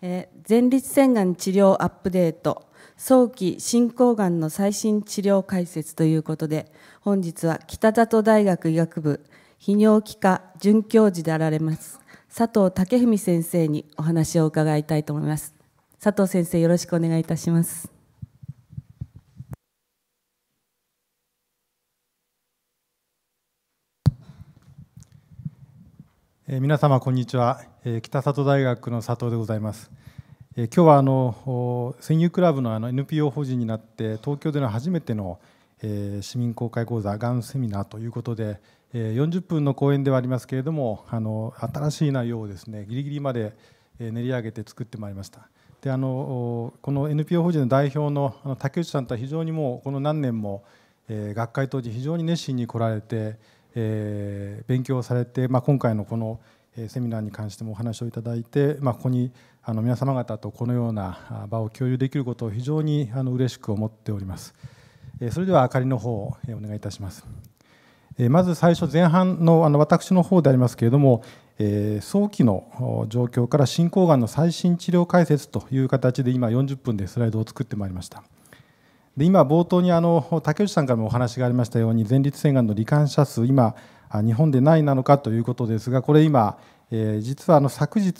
え前立腺がん治療アップデート早期進行がんの最新治療解説ということで本日は北里大学医学部泌尿器科准教授であられます佐藤武文先生にお話を伺いたいと思います佐藤先生よろしくお願いいたしますえ皆様こんにちは、え北里大学の佐藤でございます、え今日はあの戦友クラブのあの NPO 法人になって東京での初めての、え市民公開講座がんセミナーということで、え40分の講演ではありますけれどもあの新しい内容をですねギリギリまで練り上げて作ってまいりましたであのこの NPO 法人の代表の竹内さんとは非常にもうこの何年も、え学会当時非常に熱心に来られてえー、勉強されて、まあ、今回のこのセミナーに関してもお話をいただいて、まあ、ここにあの皆様方とこのような場を共有できることを非常にあの嬉しく思っております。それでは明かりの方をお願いいたします。まず最初前半のあの私の方でありますけれども早期の状況から進行がんの最新治療解説という形で今40分でスライドを作ってまいりました。で今、冒頭にあの竹内さんからもお話がありましたように前立腺がんの罹患者数今、日本でないなのかということですがこれ今、えー、実はあの昨日、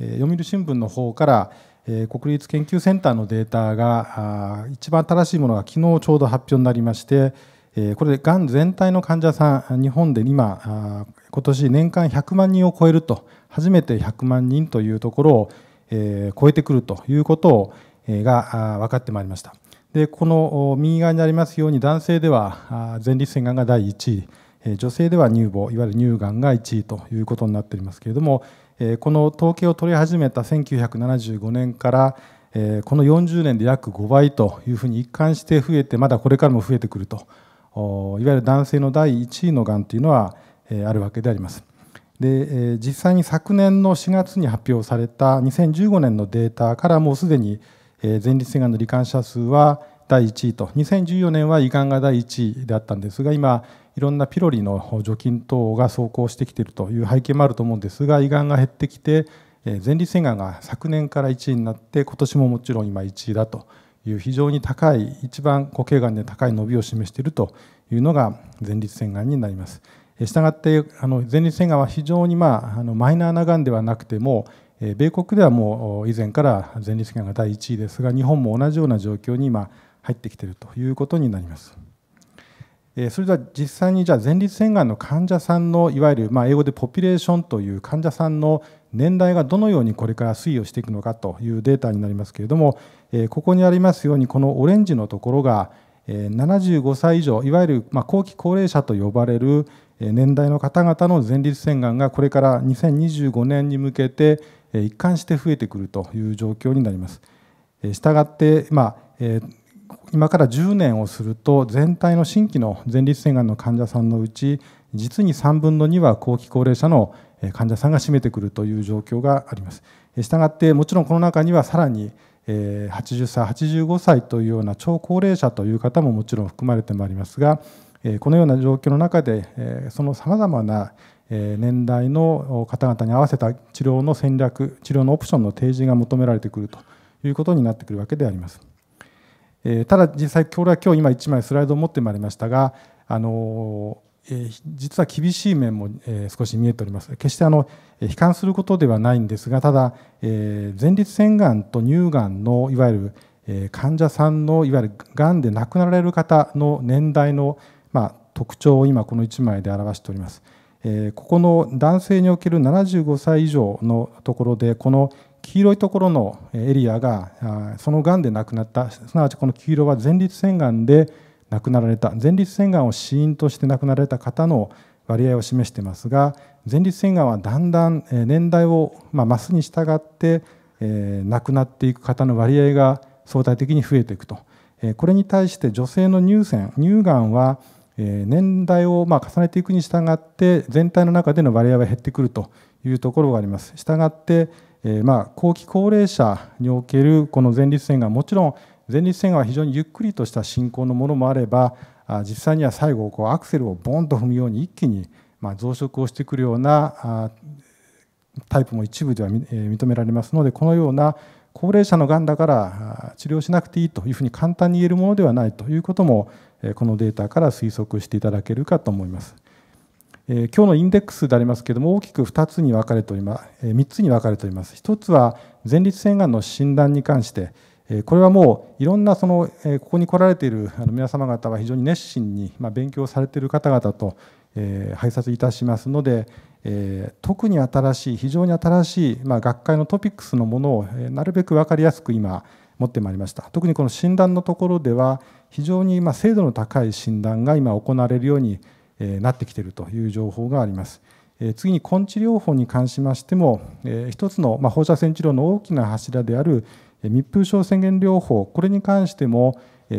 えー、読売新聞の方から、えー、国立研究センターのデータが一番新しいものが昨日ちょうど発表になりまして、えー、これでがん全体の患者さん日本で今今年年間100万人を超えると初めて100万人というところを、えー、超えてくるということを、えー、が分かってまいりました。でこの右側にありますように男性では前立腺がんが第1位女性では乳房いわゆる乳がんが1位ということになっておりますけれどもこの統計を取り始めた1975年からこの40年で約5倍というふうに一貫して増えてまだこれからも増えてくるといわゆる男性の第1位のがんというのはあるわけであります。で実際に昨年の4月に発表された2015年のデータからもうすでにえ前立腺がんの罹患者数は第1位と2014年は胃がんが第1位であったんですが今いろんなピロリの除菌等が走行してきているという背景もあると思うんですが胃がんが減ってきて前立腺がんが昨年から1位になって今年ももちろん今1位だという非常に高い一番固形がんで高い伸びを示しているというのが前立腺がんになります。したがってあの前立腺がんは非常に、まあ、あのマイナーながんではなくても米国ではもう以前から前立腺が第1位ですが日本も同じような状況に今入ってきているということになります。それでは実際にじゃあ前立腺がんの患者さんのいわゆるま英語でポピュレーションという患者さんの年代がどのようにこれから推移をしていくのかというデータになりますけれどもここにありますようにこのオレンジのところが75歳以上いわゆるま後期高齢者と呼ばれる年代の方々の前立腺がんがこれから2025年に向けて一貫して増えてくるという状況になります。したがって、まあ、今から10年をすると全体の新規の前立腺がんの患者さんのうち実に3分の2は後期高齢者の患者さんが占めてくるという状況があります。したがってもちろんこの中にはさらに80歳85歳というような超高齢者という方ももちろん含まれてまいりますがこのような状況の中でそのさまざまな年代の方々に合わせた治療の戦略治療のオプションの提示が求められてくるということになってくるわけであります。ただ実際これは今日今1枚スライドを持ってまいりましたがあの実は厳しい面も少し見えております決してあの悲観することではないんですがただ前立腺がんと乳がんのいわゆる患者さんのいわゆるがんで亡くなられる方の年代のま特徴を今この1枚で表しております。ここの男性における75歳以上のところでこの黄色いところのエリアがそのがんで亡くなったすなわちこの黄色は前立腺がんで亡くなられた前立腺がんを死因として亡くなられた方の割合を示していますが前立腺がんはだんだん年代を増すに従って亡くなっていく方の割合が相対的に増えていくとこれに対して女性の乳腺乳がんはえ年代をま重ねていくに従って全体の中での割合は減ってくるというところがあります。したがってえま後期高齢者におけるこの前立腺がんもちろん前立腺がんは非常にゆっくりとした進行のものもあれば実際には最後こうアクセルをボンと踏むように一気にま増殖をしてくるようなタイプも一部では認められますのでこのような高齢者のがんだから治療しなくていいというふうに簡単に言えるものではないということもこのデータから推測していただけるかと思います。今日のインデックスでありますけれども大きく2つに分かれております3つに分かれております1つは前立腺がんの診断に関してこれはもういろんなそのここに来られている皆様方は非常に熱心に勉強されている方々と拝察いたしますので特に新しい非常に新しい学会のトピックスのものをなるべく分かりやすく今持ってまいりました特にこの診断のところでは非常に精度の高い診断が今行われるようになってきているという情報があります。次に根治療法に関しましても一つの放射線治療の大きな柱である密封症宣言療法これに関しても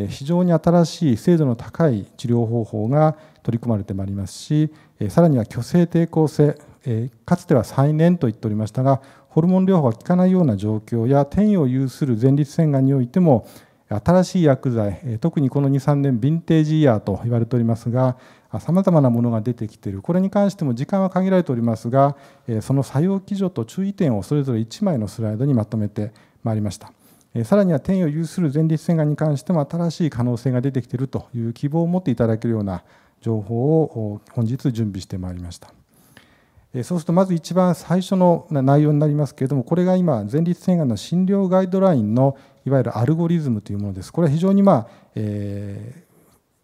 非常に新しい精度の高い治療方法が取り組まれてまいりますしさらには虚勢抵抗性かつては再燃と言っておりましたがホルモン療法が効かないような状況や転移を有する前立腺がんにおいても新しい薬剤特にこの23年ヴィンテージイヤーと言われておりますがさまざまなものが出てきているこれに関しても時間は限られておりますがその作用基準と注意点をそれぞれ1枚のスライドにまとめてまいりましたさらには転移を有する前立腺がんに関しても新しい可能性が出てきているという希望を持っていただけるような情報を本日準備してまいりましたそうするとまず一番最初の内容になりますけれどもこれが今前立腺がんの診療ガイドラインのいわゆるアルゴリズムというものですこれは非常にまあ、え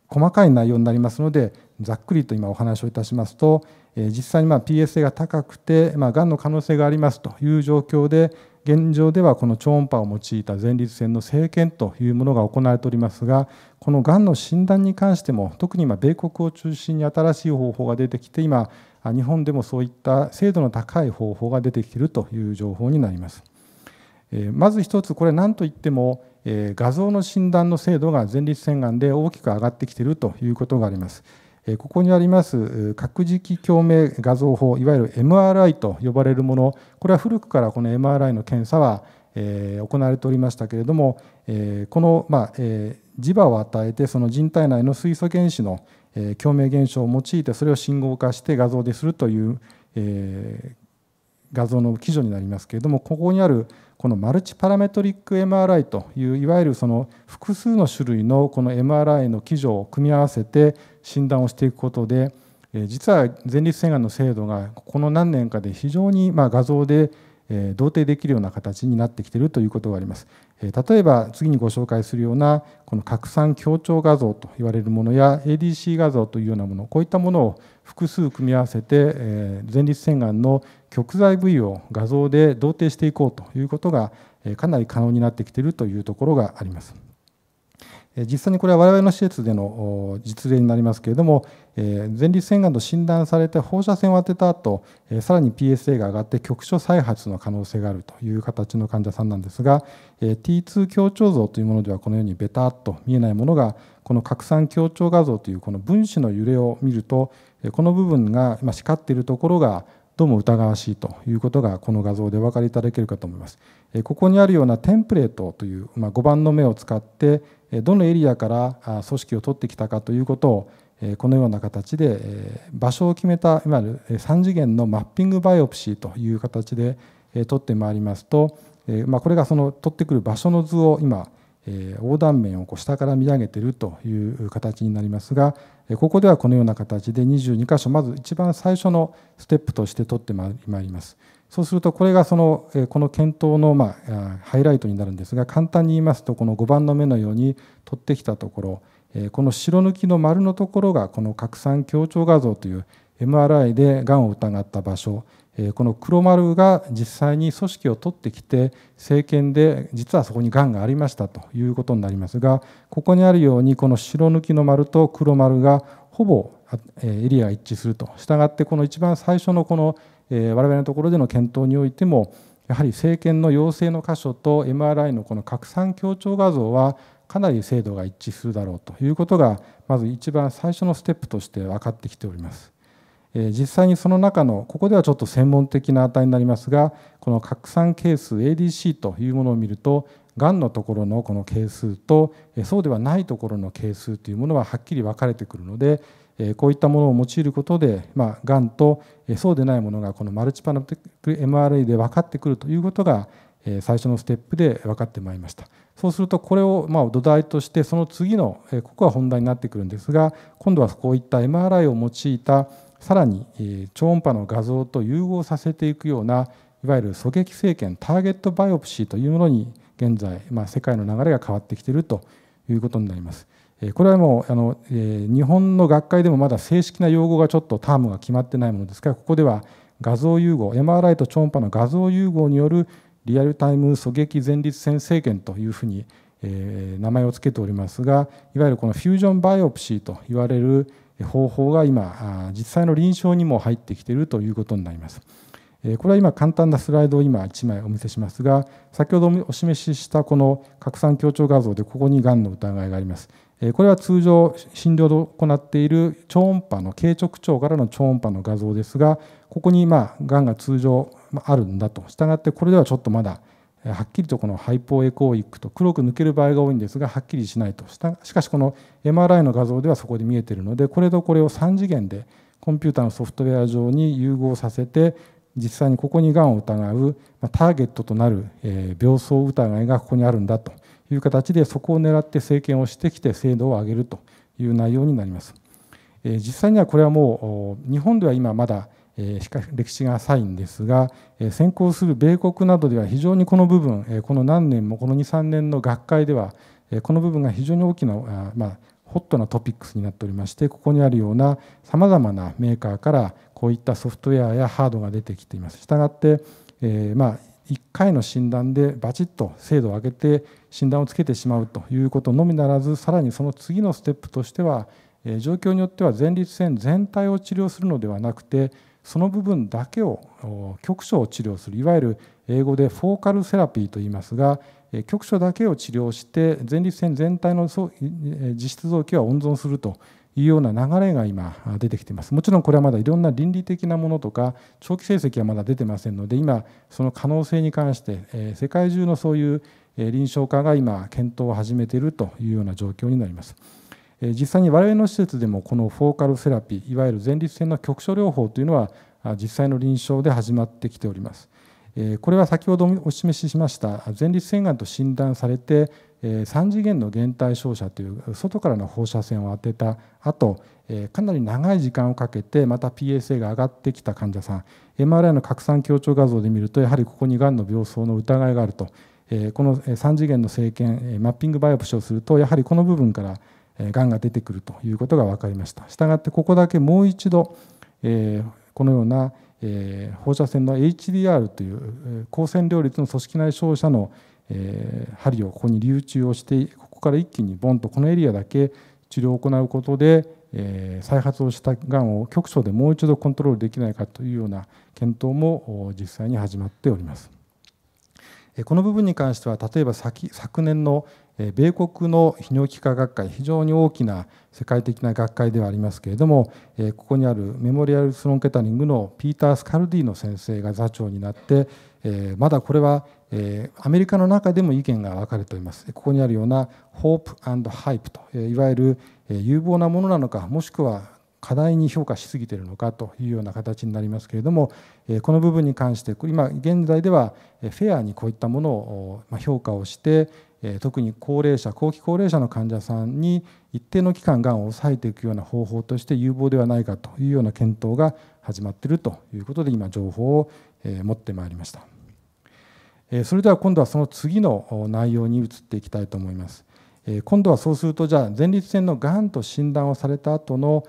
ー、細かい内容になりますのでざっくりと今お話をいたしますと、えー、実際にま PSA が高くてまあ、がんの可能性がありますという状況で現状ではこの超音波を用いた前立腺の生検というものが行われておりますがこのがんの診断に関しても特に今米国を中心に新しい方法が出てきて今日本でもそういった精度の高い方法が出てきているという情報になります。まず一つこれ何といっても画像の診断の精度が前立腺がんで大きく上がってきているということがあります。ここにあります核磁気共鳴画像法いわゆる MRI と呼ばれるものこれは古くからこの MRI の検査は行われておりましたけれどもこの磁場を与えてその人体内の水素原子のえ共鳴現象を用いてそれを信号化して画像でするという、え画像の基準になりますけれどもここにあるこのマルチパラメトリック MRI といういわゆるその複数の種類のこの MRI の基準を組み合わせて診断をしていくことで実は前立腺がんの精度がこの何年かで非常にま画像で同定できるような形になってきているということがあります。例えば次にご紹介するようなこの拡散強調画像といわれるものや ADC 画像というようなものこういったものを複数組み合わせて前立腺がんの極材部位を画像で同定していこうということがかなり可能になってきているというところがあります。実際にこれは我々の施設での実例になりますけれども、前立腺がんと診断されて放射線を当てた後さらに PSA が上がって局所再発の可能性があるという形の患者さんなんですが T2 強調像というものではこのようにベタっと見えないものがこの拡散協調画像というこの分子の揺れを見るとこの部分が今光っているところがどうも疑わしいということがこの画像でお分かりいただけるかと思います。ここにあるようなテンプレートという、まあ、5番の目を使ってどのエリアから組織を取ってきたかということをこのような形で場所を決めたいわゆる3次元のマッピングバイオプシーという形で取ってまいりますと、まあ、これがその取ってくる場所の図を今横断面をこう下から見上げてるという形になりますがここではこのような形で22箇所まず一番最初のステップとして取ってまいりますそうするとこれがそのこの検討のまあハイライトになるんですが簡単に言いますとこの5番の目のように取ってきたところこの白抜きの丸のところがこの拡散強調画像という MRI でがんを疑った場所この黒丸が実際に組織を取ってきて政権で実はそこにがんがありましたということになりますがここにあるようにこの白抜きの丸と黒丸がほぼエリアが一致するとしたがってこの一番最初のこの我々のところでの検討においてもやはり政権の要請の箇所と MRI のこの拡散強調画像はかなり精度が一致するだろうということがまず一番最初のステップとして分かってきております。実際にその中のここではちょっと専門的な値になりますがこの拡散係数 ADC というものを見るとがんのところのこの係数とそうではないところの係数というものははっきり分かれてくるのでこういったものを用いることで、まあ、がんとそうでないものがこのマルチパッメ MRA で分かってくるということが最初のステップで分かってまいりましたそうするとこれをま土台としてその次のここは本題になってくるんですが今度はこういった MRI を用いたさらに、え超音波の画像と融合させていくようないわゆる狙撃政検ターゲットバイオプシーというものに現在、まあ、世界の流れが変わってきているということになります。これはもうあの、え日本の学会でもまだ正式な用語がちょっとタームが決まってないものですからここでは画像融合 MRI と超音波の画像融合によるリアルタイム狙撃前立腺政検というふうに、え名前を付けておりますがいわゆるこのフュージョンバイオプシーといわれる方法が今実際の臨床にも入ってきているということになります。これは今簡単なスライドを今1枚お見せしますが先ほどお示ししたこの拡散強調画像でここにがんの疑いがあります。これは通常診療で行っている超音波の軽直腸からの超音波の画像ですがここにがんが通常あるんだとしたがってこれではちょっとまだはっきりとこのハイポエコーイックと黒く抜ける場合が多いんですがはっきりしないとしたしかしこの MRI の画像ではそこで見えているのでこれとこれを3次元でコンピューターのソフトウェア上に融合させて実際にここにがんを疑うターゲットとなる病巣疑いがここにあるんだという形でそこを狙って政権をしてきて精度を上げるという内容になります。実際にはこれはもう日本では今まだしかし歴史が浅いんですが、先行する米国などでは非常にこの部分、この何年もこの23年の学会では、この部分が非常に大きなまあ、ホットなトピックスになっておりましてここにあるようなさまざまなメーカーからこういったソフトウェアやハードが出てきています。したがって、えー、まあ1回の診断でバチッと精度を上げて診断をつけてしまうということのみならずさらにその次のステップとしては状況によっては前立腺全体を治療するのではなくてその部分だけを局所を治療するいわゆる英語でフォーカルセラピーと言いますが局所だけを治療して前立腺全体の実質臓器は温存するというような流れが今出てきていますもちろんこれはまだいろんな倫理的なものとか長期成績はまだ出てませんので今その可能性に関して世界中のそういう臨床家が今検討を始めているというような状況になります。実際に我々の施設でもこのフォーカルセラピーいわゆる前立腺の局所療法というのは実際の臨床で始まってきておりますこれは先ほどお示ししました前立腺がんと診断されて3次元の減退照射という外からの放射線を当てた後かなり長い時間をかけてまた PSA が上がってきた患者さん MRI の拡散強調画像で見るとやはりここにがんの病巣の疑いがあるとこの3次元の生検マッピングバイオプシをするとやはりこの部分からがんが出てくるということが分かりましたしたがってここだけもう一度このような放射線の HDR という抗線量率の組織内照射の針をここに流中をしてここから一気にボンとこのエリアだけ治療を行うことで再発をしたがんを局所でもう一度コントロールできないかというような検討も実際に始まっております。この部分に関しては例えば昨年の米国の泌尿器科学会非常に大きな世界的な学会ではありますけれどもここにあるメモリアル・スロン・ケタリングのピーター・スカルディの先生が座長になってまだこれはアメリカの中でも意見が分かれておりますここにあるようなホープハイプといわゆる有望なものなのかもしくは課題に評価しすぎているのかというような形になりますけれどもこの部分に関して今現在ではフェアにこういったものを評価をして特に高齢者後期高齢者の患者さんに一定の期間がんを抑えていくような方法として有望ではないかというような検討が始まっているということで今情報を持ってまいりましたそれでは今度はその次の内容に移っていきたいと思います今度はそうするとじゃあ前立腺のがんと診断をされた後の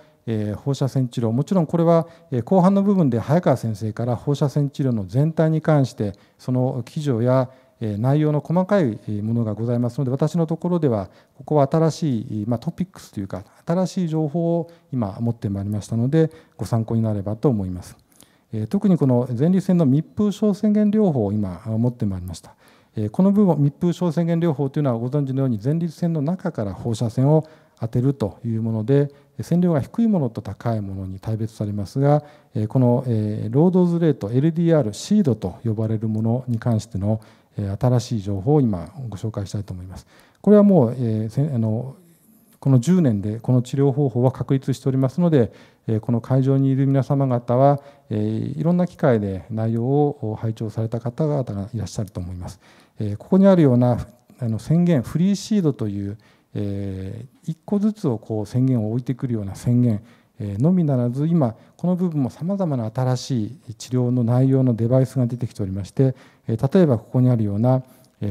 放射線治療もちろんこれは後半の部分で早川先生から放射線治療の全体に関してその基準や内容の細かいものがございますので私のところではここは新しい、トピックスというか新しい情報を今持ってまいりましたのでご参考になればと思います。特にこの前立腺の密封症宣言療法を今持ってまいりました。この部分密封症宣言療法というのはご存知のように前立腺の中から放射線を当てるというもので線量が低いものと高いものに大別されますがこのロードズレート LDR シードと呼ばれるものに関しての新しい情報を今ご紹介したいと思います。これはもう、えー、あのこの10年でこの治療方法は確立しておりますので、えこの会場にいる皆様方は、えいろんな機会で内容を拝聴された方々がいらっしゃると思います。えここにあるようなあの宣言、フリーシードという、え1個ずつをこう宣言を置いてくるような宣言、のみならず今この部分もさまざまな新しい治療の内容のデバイスが出てきておりまして例えばここにあるような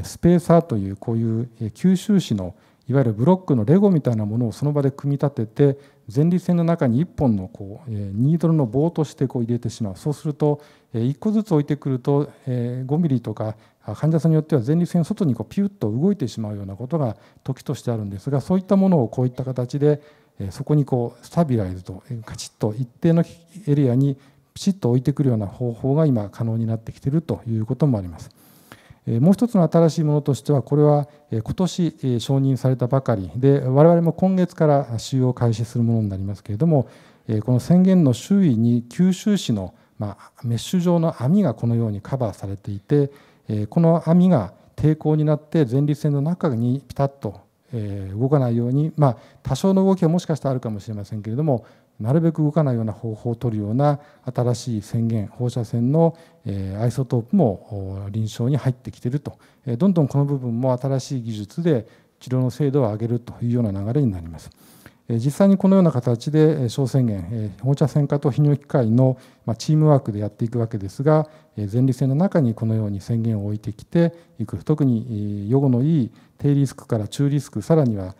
スペーサーというこういう吸収紙のいわゆるブロックのレゴみたいなものをその場で組み立てて前立腺の中に1本のこうニードルの棒としてこう入れてしまうそうすると1個ずつ置いてくると5ミリとか患者さんによっては前立腺外にこうピュッと動いてしまうようなことが時としてあるんですがそういったものをこういった形でそこにこうスタビライズとカチッと一定のエリアにピシッと置いてくるような方法が今可能になってきているということもあります。もう一つの新しいものとしてはこれは今年承認されたばかりで我々も今月から使用を開始するものになりますけれどもこの宣言の周囲に九州市のメッシュ状の網がこのようにカバーされていてこの網が抵抗になって前立腺の中にピタッとえ動かないように、まあ、多少の動きはもしかしたらあるかもしれませんけれどもなるべく動かないような方法を取るような新しい宣言放射線の、えアイソトープも臨床に入ってきてると、えどんどんこの部分も新しい技術で治療の精度を上げるというような流れになります。実際にこのような形で小宣言放射線科と泌尿器医のチームワークでやっていくわけですが前立腺の中にこのように宣言を置いてきていく特に予後のいい低リスクから中リスクさらには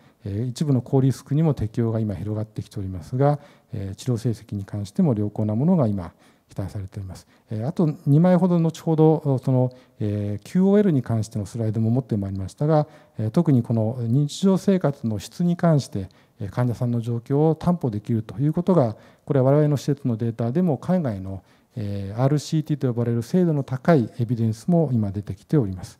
一部の高リスクにも適用が今広がってきておりますが治療成績に関しても良好なものが今期待されています。あと2枚ほど後ほどその QOL に関してのスライドも持ってまいりましたが特にこの日常生活の質に関して患者さんの状況を担保できるということがこれは我々の施設のデータでも海外の RCT と呼ばれる精度の高いエビデンスも今出てきております。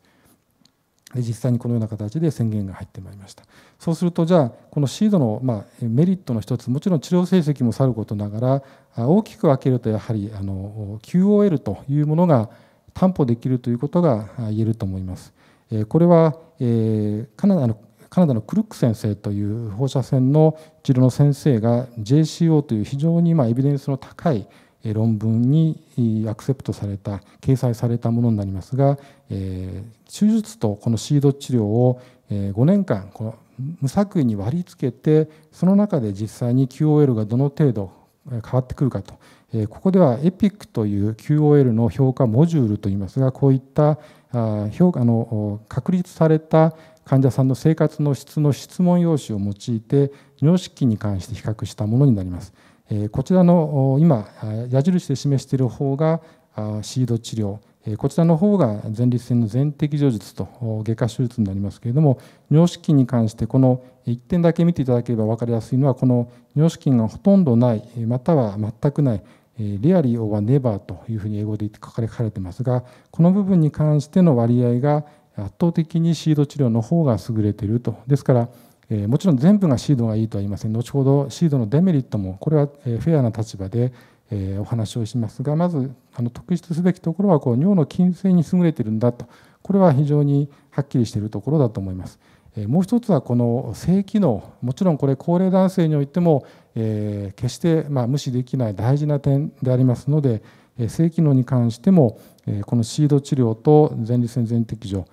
実際にこのような形で宣言が入ってまいりましたそうするとじゃあこのシードの、まメリットの一つもちろん治療成績もさることながら大きく分けるとやはりあの QOL というものが担保できるということが言えると思います。これはカナダのカナダのクルック先生という放射線の治療の先生が JCO という非常にまエビデンスの高い論文にアクセプトされた掲載されたものになりますが、え手術とこのシード治療を5年間この無作為に割り付けてその中で実際に QOL がどの程度変わってくるかとここでは EPIC という QOL の評価モジュールといいますがこういった評価の確立された患者さんの生活の質の質問用紙を用いて尿失禁に関して比較したものになります。こちらの今矢印で示している方がシード治療こちらの方が前立腺の全摘除術と外科手術になりますけれども尿失禁に関してこの1点だけ見ていただければ分かりやすいのはこの尿失禁がほとんどないまたは全くないレアリー・オーバー・ネバーというふうに英語で書かれてますがこの部分に関しての割合が圧倒的にシード治療の方が優れているとですからえー、もちろん全部がシードがいいとは言いません後ほどシードのデメリットもこれはフェアな立場でお話をしますがまずあの特筆すべきところはこう尿の均性に優れているんだとこれは非常にはっきりしているところだと思います。もう一つはこの性機能もちろんこれ高齢男性においても、え決してま無視できない大事な点でありますので性機能に関してもこのシード治療と前立腺全摘除こ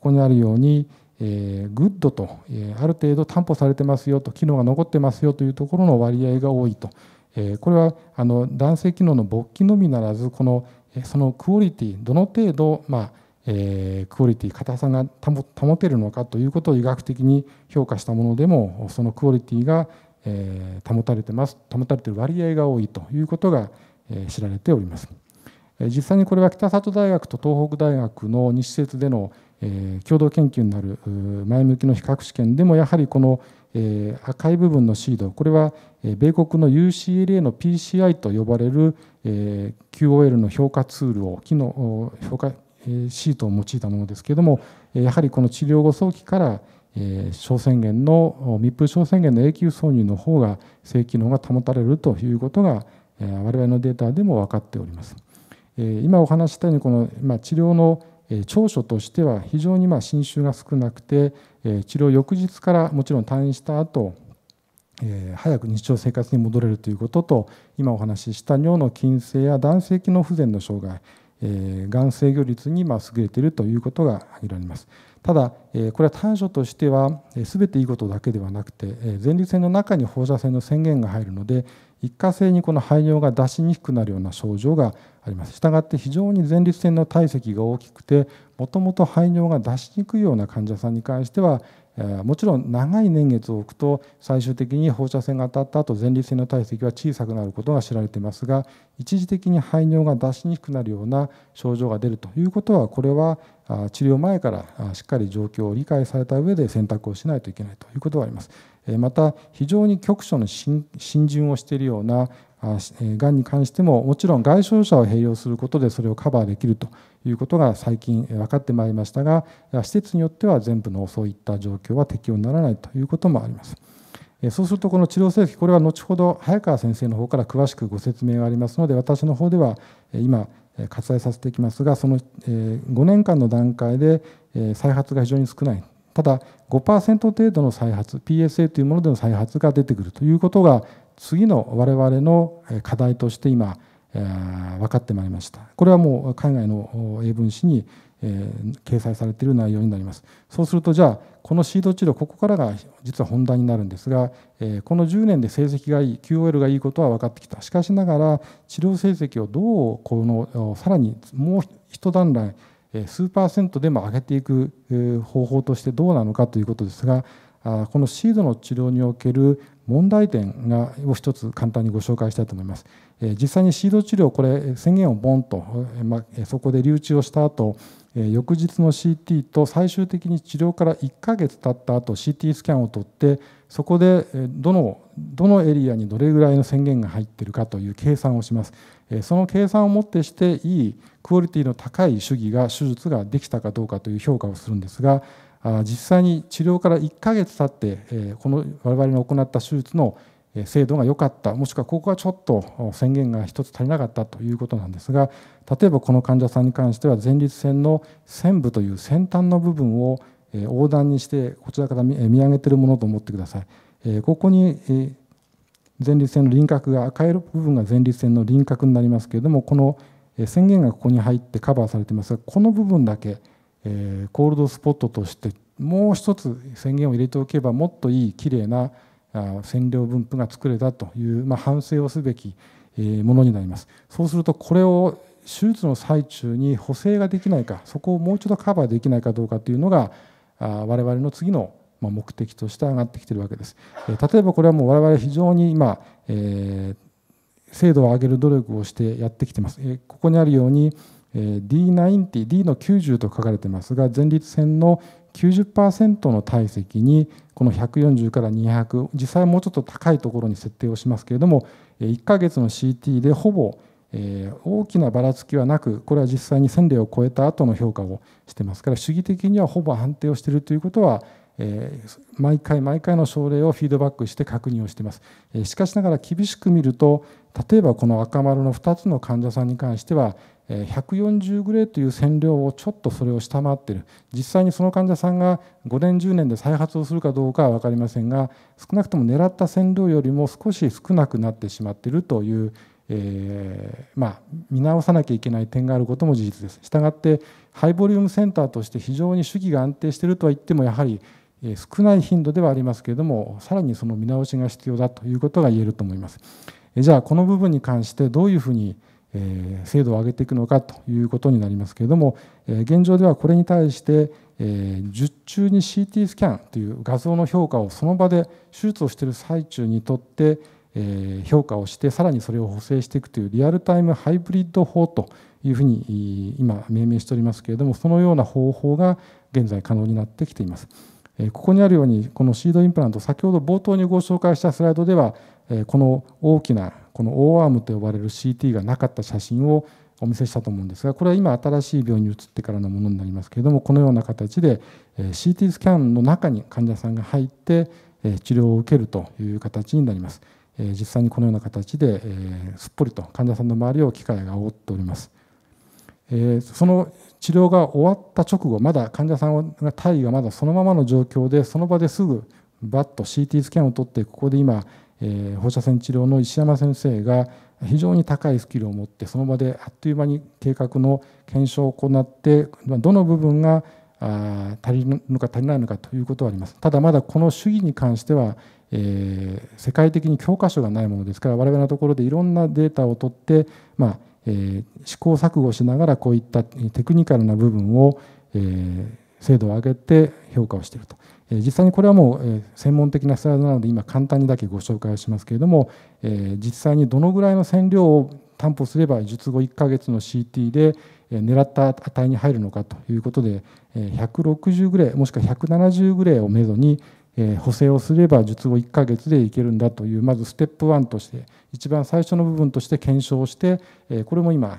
こにあるようにえー、グッドと、えー、ある程度担保されてますよと機能が残ってますよというところの割合が多いと、えー、これはあの男性機能の勃起のみならずこのそのクオリティどの程度、まあえー、クオリティ硬さが保てるのかということを医学的に評価したものでもそのクオリティが、えー、保たれてます保たれてる割合が多いということが、えー、知られております。実際にこれは北里大学と東北大学の2施設でのえ共同研究になる前向きの比較試験でもやはりこの、え赤い部分のシードこれは、え米国の UCLA の PCI と呼ばれる、え QOL の評価ツールを機能評価シートを用いたものですけれどもやはりこの治療後早期から小宣言の密封小宣言の永久挿入の方が性機能が保たれるということが我々のデータでも分かっております。今お話したようにこの治療の長所としては非常にまあ侵襲が少なくて治療翌日からもちろん退院した後早く日常生活に戻れるということと今お話しした尿の筋性や男性機能不全の障害えがん制御率にま優れているということが挙げられます。ただ、えこれは短所としては、え全ていいことだけではなくて、え前立腺の中に放射線の宣言が入るので一過性にこの排尿が出しにくくなるような症状があります。したがって非常に前立腺の体積が大きくてもともと排尿が出しにくいような患者さんに関してはもちろん長い年月を置くと最終的に放射線が当たった後前立腺の体積は小さくなることが知られていますが一時的に排尿が出しにくくなるような症状が出るということはこれは治療前からしっかり状況を理解された上で選択をしないといけないということがあります。また非常に局所の浸潤をしているようながんに関してももちろん外傷者を併用することでそれをカバーできるということが最近分かってまいりましたが施設によっては全部のそういった状況は適用にならないということもあります。そうするとこの治療成績これは後ほど早川先生の方から詳しくご説明がありますので私の方では今割愛させていきますがその5年間の段階で再発が非常に少ないただ5%程度の再発 PSA というものでの再発が出てくるということが次の我々の課題として今分かってまいりました。これはもう海外の英文誌に掲載されている内容になります。そうするとじゃあこのシード治療ここからが実は本題になるんですがこの10年で成績がいい QOL がいいことは分かってきたしかしながら治療成績をどうこのさらにもう一段階数パーセントでも上げていく方法としてどうなのかということですがこのシードの治療における問題点がを一つ簡単にご紹介したいと思います。実際にシード治療これ宣言をボンと、そこで留置をした後翌日の CT と最終的に治療から1ヶ月経った後 CT スキャンを取ってそこでどのどのエリアにどれぐらいの宣言が入ってるかという計算をしますその計算をもってしていいクオリティの高い手技が手術ができたかどうかという評価をするんですが実際に治療から1ヶ月経ってこの我々の行った手術の制度が良かったもしくはここはちょっと宣言が1つ足りなかったということなんですが例えばこの患者さんに関しては前立腺の線部という先端の部分を横断にしてこちらから見上げてるものと思ってください。ここに前立腺の輪郭が赤い部分が前立腺の輪郭になりますけれどもこの宣言がここに入ってカバーされていますがこの部分だけコールドスポットとしてもう一つ宣言を入れておけばもっといいきれいな占領分布が作れたという、まあ、反省をすべきものになります。そうするとこれを手術の最中に補正ができないかそこをもう一度カバーできないかどうかというのが我々の次の目的として上がってきてるわけです。例えばこれはもう我々非常に今、えー、精度を上げる努力をしてやってきてます。えここにあるように、え D90、D の90と書かれてますが前立腺の90%の体積にこの140から200実際はもうちょっと高いところに設定をしますけれども1ヶ月の CT でほぼ大きなばらつきはなくこれは実際に1000例を超えた後の評価をしてますから主義的にはほぼ安定をしているということは毎回毎回の症例をフィードバックして確認をしていますしかしながら厳しく見ると例えばこの赤丸の2つの患者さんに関しては140グレーという線量をちょっとそれを下回っている実際にその患者さんが5年10年で再発をするかどうかは分かりませんが少なくとも狙った線量よりも少し少なくなってしまっているという、えー、まあ、見直さなきゃいけない点があることも事実です。したがってハイボリュームセンターとして非常に主義が安定しているとは言ってもやはり少ない頻度ではありますけれどもさらにその見直しが必要だということが言えると思います。じゃあこの部分に関してどういうふうにえ精度を上げていくのかということになりますけれども、え現状ではこれに対して、え術中に CT スキャンという画像の評価をその場で手術をしている最中にとって、え評価をしてさらにそれを補正していくというリアルタイムハイブリッド法というふうに今命名しておりますけれどもそのような方法が現在可能になってきています。ここにあるようにこのシードインプラント先ほど冒頭にご紹介したスライドではこの大きなこの OARM と呼ばれる CT がなかった写真をお見せしたと思うんですがこれは今新しい病院に移ってからのものになりますけれどもこのような形で CT スキャンの中に患者さんが入って治療を受けるという形になります実際にこのような形ですっぽりと患者さんの周りを機械が覆っておりますその治療が終わった直後まだ患者さんが体位がまだそのままの状況でその場ですぐバッと CT スキャンを取ってここで今え放射線治療の石山先生が非常に高いスキルを持ってその場であっという間に計画の検証を行ってどの部分が足りるのか足りないのかということはありますただまだこの主義に関しては、え世界的に教科書がないものですから我々のところでいろんなデータを取って、まあえ試行錯誤しながらこういったテクニカルな部分を、え精度を上げて評価をしていると。実際にこれはもう専門的なスライドなので今簡単にだけご紹介をしますけれども実際にどのぐらいの線量を担保すれば術後1ヶ月の CT で狙った値に入るのかということで160ぐらいもしくは170ぐらいをめどに補正をすれば術後1ヶ月でいけるんだというまずステップ1として一番最初の部分として検証してこれも今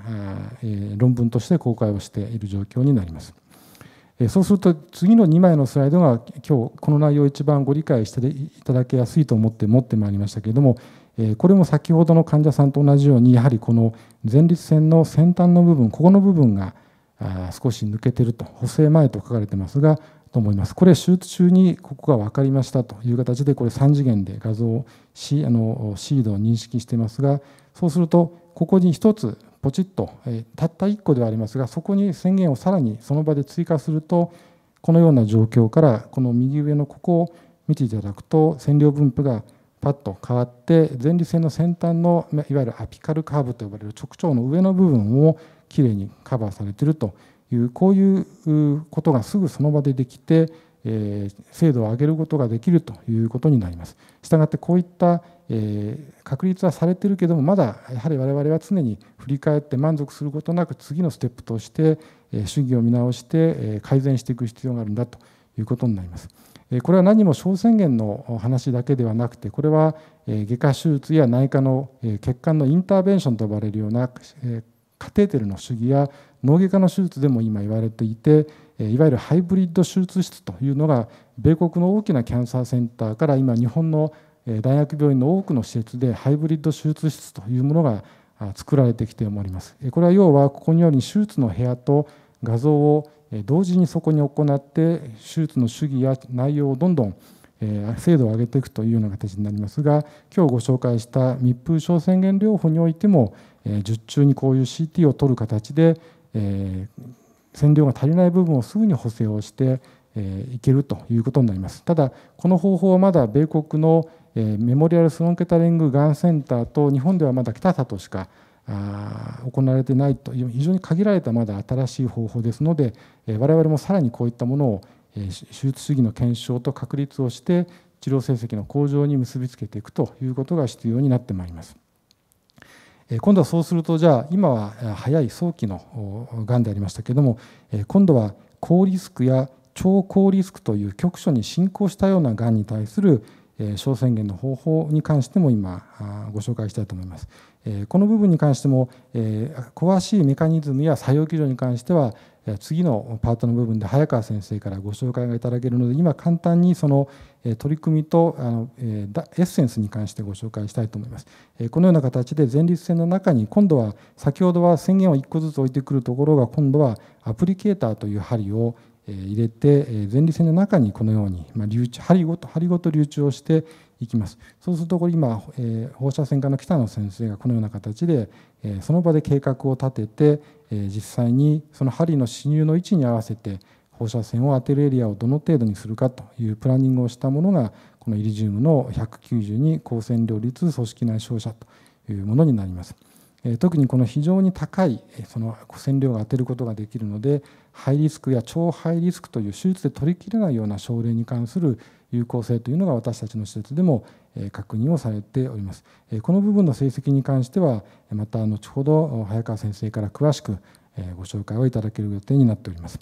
論文として公開をしている状況になります。そうすると次の2枚のスライドが今日この内容を一番ご理解していただけやすいと思って持ってまいりましたけれどもこれも先ほどの患者さんと同じようにやはりこの前立腺の先端の部分ここの部分が少し抜けてると補正前と書かれてますがと思いますこれ手術中にここが分かりましたという形でこれ3次元で画像をシあのシードを認識してますがそうするとここに1つポチッと、えたった1個ではありますがそこに宣言をさらにその場で追加するとこのような状況からこの右上のここを見ていただくと線量分布がパッと変わって前立腺の先端のいわゆるアピカルカーブと呼ばれる直腸の上の部分をきれいにカバーされているというこういうことがすぐその場でできて、え精度を上げることができるということになります。したがってこういったえー、確立はされてるけどもまだやはり我々は常に振り返って満足することなく次のステップとして、えー、主義を見直して、えー、改善していく必要があるんだということになります。えー、これは何も小宣言の話だけではなくてこれは、えー、外科手術や内科の、えー、血管のインターベンションと呼ばれるような、えー、カテーテルの主義や脳外科の手術でも今言われていて、えー、いわゆるハイブリッド手術室というのが米国の大きなキャンサーセンターから今日本の大学病院の多くの施設でハイブリッド手術室というものが作られてきておりますこれは要はここにある手術の部屋と画像を同時にそこに行って手術の主義や内容をどんどん精度を上げていくというような形になりますが今日ご紹介した密封症宣言療法においても術中にこういう CT を取る形で線量が足りない部分をすぐに補正をしていけるということになりますただこの方法はまだ米国のえメモリアルスノンケタリングがんセンターと日本ではまだ北里しか行われてないという非常に限られたまだ新しい方法ですので、え我々もさらにこういったものを、え手術主義の検証と確立をして治療成績の向上に結びつけていくということが必要になってまいります。今度はそうするとじゃあ今は早い早期のがんでありましたけれども今度は高リスクや超高リスクという局所に進行したようながんに対する小宣言の方法に関しても今ご紹介したいと思います。この部分に関しても詳しいメカニズムや作用基準に関しては次のパートの部分で早川先生からご紹介がいただけるので今簡単にその取り組みとあのエッセンスに関してご紹介したいと思います。このような形で前立腺の中に今度は先ほどは宣言を1個ずつ置いてくるところが今度はアプリケーターという針を入れて前立腺の中にこのように流針ごと針ごと流中をしていきますそうするとこれ今放射線科の北野先生がこのような形でその場で計画を立てて実際にその針の侵入の位置に合わせて放射線を当てるエリアをどの程度にするかというプランニングをしたものがこのイリジウムの192光線量率組織内照射というものになります。特にこの非常に高いその線量が当てることができるのでハイリスクや超ハイリスクという手術で取りきれないような症例に関する有効性というのが私たちの施設でも確認をされております。この部分の成績に関してはまた後ほど早川先生から詳しくご紹介をいただける予定になっております。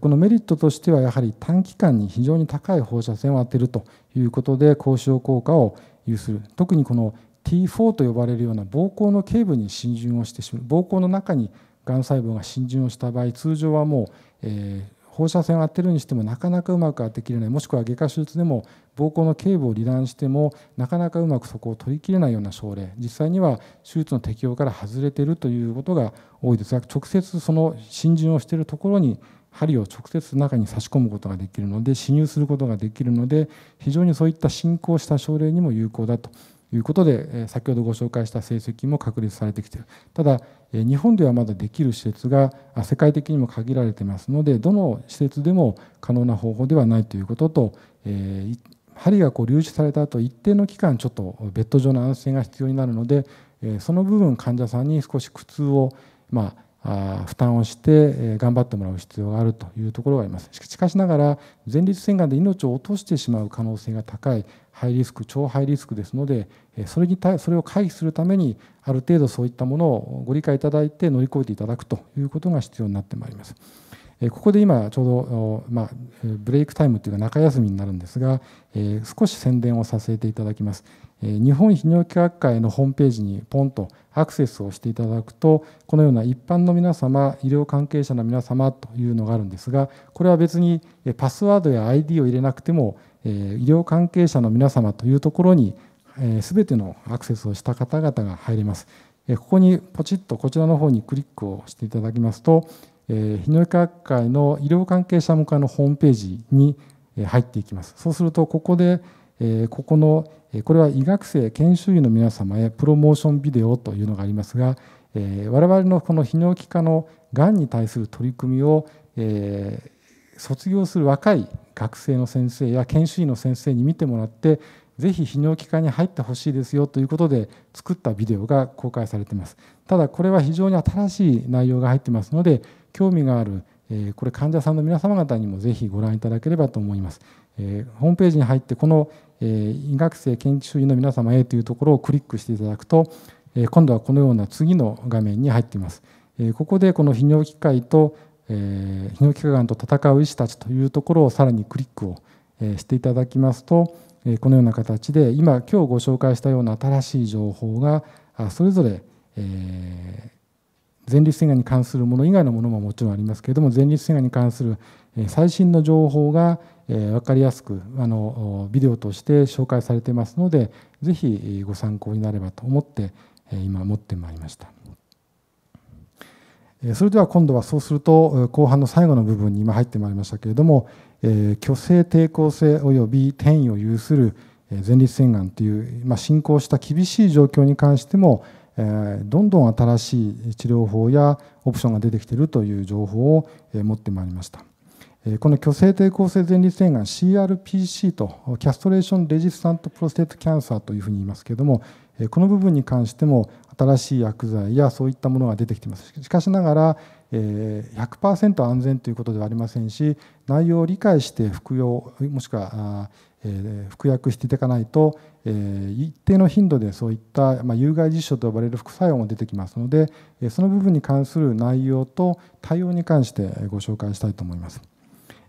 このメリットとしてはやはり短期間に非常に高い放射線を当てるということで交渉効果を有する特にこの T4 と呼ばれるような膀胱の頸部に浸潤をしてしまう膀胱の中にがん細胞が浸潤をした場合通常はもう、えー、放射線を当てるにしてもなかなかうまく当てきれないもしくは外科手術でも膀胱の頸部を離断してもなかなかうまくそこを取りきれないような症例実際には手術の適用から外れているということが多いですが直接その浸潤をしているところに針を直接中に差し込むことができるので侵入することができるので非常にそういった進行した症例にも有効だということで先ほどご紹介した成績も確立されてきているただ日本ではまだできる施設が世界的にも限られてますのでどの施設でも可能な方法ではないということと、えー、針がこう留置された後一定の期間ちょっとベッド上の安静が必要になるので、えその部分患者さんに少し苦痛を、まあ、あ負担をして、え頑張ってもらう必要があるというところがありますしかしながら前立腺がんで命を落としてしまう可能性が高いハイリスク超ハイリスクですのでそれに対それを回避するためにある程度そういったものをご理解いただいて乗り越えていただくということが必要になってまいります。ここで今ちょうど、まあ、ブレイクタイムというか中休みになるんですが、え少し宣伝をさせていただきます、え日本泌尿器学会のホームページにポンとアクセスをしていただくとこのような一般の皆様医療関係者の皆様というのがあるんですがこれは別にパスワードや ID を入れなくても医療関係者の皆様というところに、すべてのアクセスをした方々が入れます。ここにポチッとこちらの方にクリックをしていただきますと、泌尿器科学会の医療関係者向けのホームページに入っていきます。そうすると、ここで、ここの、これは医学生、研修医の皆様へプロモーションビデオというのがありますが、我々のこの泌尿器科のがんに対する取り組みを、卒業する若い学生の先生や研修医の先生に見てもらってぜひ泌尿器科に入ってほしいですよということで作ったビデオが公開されていますただこれは非常に新しい内容が入ってますので興味があるこれ患者さんの皆様方にもぜひご覧いただければと思いますホームページに入ってこの医学生研修医の皆様へというところをクリックしていただくと今度はこのような次の画面に入っていますここでこの泌尿器科医とえヒノキ花岩と戦う医師たちというところをさらにクリックを、えしていただきますと、えこのような形で今今日ご紹介したような新しい情報がそれぞれ、え前立腺がんに関するもの以外のものももちろんありますけれども前立腺がんに関する最新の情報が分かりやすくあのビデオとして紹介されてますのでぜひご参考になればと思って今持ってまいりました。それでは今度はそうすると後半の最後の部分に今入ってまいりましたけれども、え虚勢抵抗性及び転移を有する前立腺がんという、ま進行した厳しい状況に関しても、えどんどん新しい治療法やオプションが出てきているという情報を持ってまいりました。この虚勢抵抗性前立腺がん CRPC とキャストレーション・レジスタント・プロステート・キャンサーというふうに言いますけれどもこの部分に関しても新しい薬剤やそういったものが出てきていますしかしながら100%安全ということではありませんし内容を理解して服用もしくは服薬していかないと一定の頻度でそういった有害実証と呼ばれる副作用も出てきますのでその部分に関する内容と対応に関してご紹介したいと思います。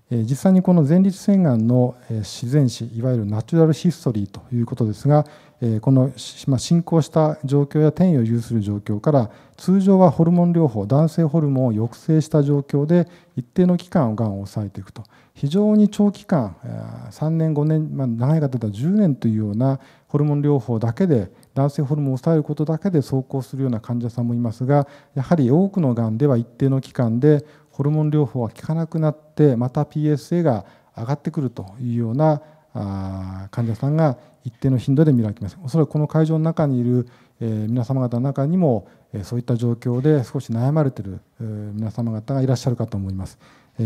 実際にこの前立腺がんの自然史いわゆるナチュラルヒストリーということですがこの進行した状況や転移を有する状況から通常はホルモン療法男性ホルモンを抑制した状況で一定の期間をがんを抑えていくと非常に長期間3年5年、長い方だと10年というようなホルモン療法だけで男性ホルモンを抑えることだけで走行するような患者さんもいますがやはり多くのがんでは一定の期間でホルモン療法が効かなくなってまた PSA が上がってくるというような患者さんが一定の頻度で見られますおそらくこの会場の中にいる皆様方の中にもそういった状況で少し悩まれている皆様方がいらっしゃるかと思います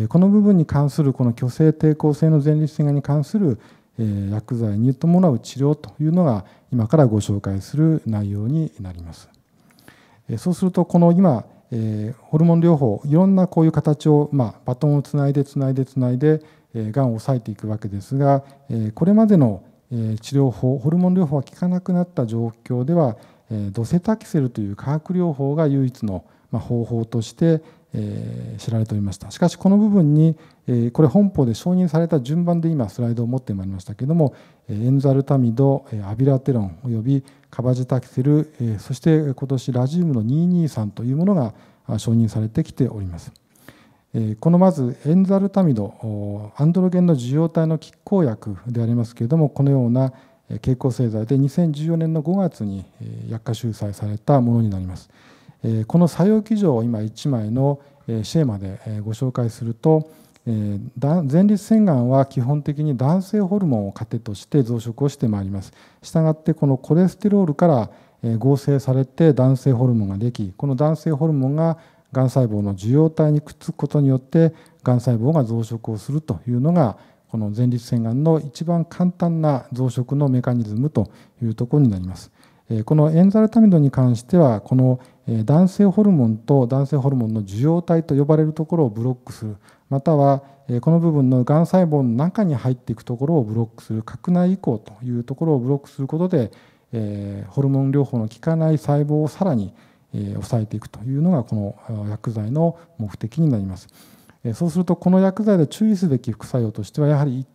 この部分に関するこの虚勢抵抗性の前立腺がんに関する薬剤に伴う治療というのが今からご紹介する内容になりますそうするとこの今えホルモン療法いろんなこういう形を、まバトンをつないでつないでつないで、えがんを抑えていくわけですが、えこれまでの、え治療法ホルモン療法が効かなくなった状況では、えドセタキセルという化学療法が唯一の、ま方法として、え知られておりましたしかしこの部分に、これ本邦で承認された順番で今スライドを持ってまいりましたけれどもエンザルタミドアビラテロンおよびカバジタキセルそして今年ラジウムの223というものが承認されてきておりますこのまずエンザルタミドアンドロゲンの受容体の拮抗薬でありますけれどもこのような経口製剤で2014年の5月に薬価収載されたものになりますこの作用基準を今1枚のシェーマでご紹介するとえー、前立腺がんは基本的に男性ホルモンを糧として増殖をしてまいりますしたがってこのコレステロールから合成されて男性ホルモンができこの男性ホルモンががん細胞の受容体にくっつくことによってがん細胞が増殖をするというのがこの前立腺がんの一番簡単な増殖のメカニズムというところになりますこのエンザルタミドに関してはこの男性ホルモンと男性ホルモンの受容体と呼ばれるところをブロックするまたはこの部分のがん細胞の中に入っていくところをブロックする核内移行というところをブロックすることで、えホルモン療法の効かない細胞をさらに、え抑えていくというのがこの薬剤の目的になります、えそうするとこの薬剤で注意すべき副作用としてはやはり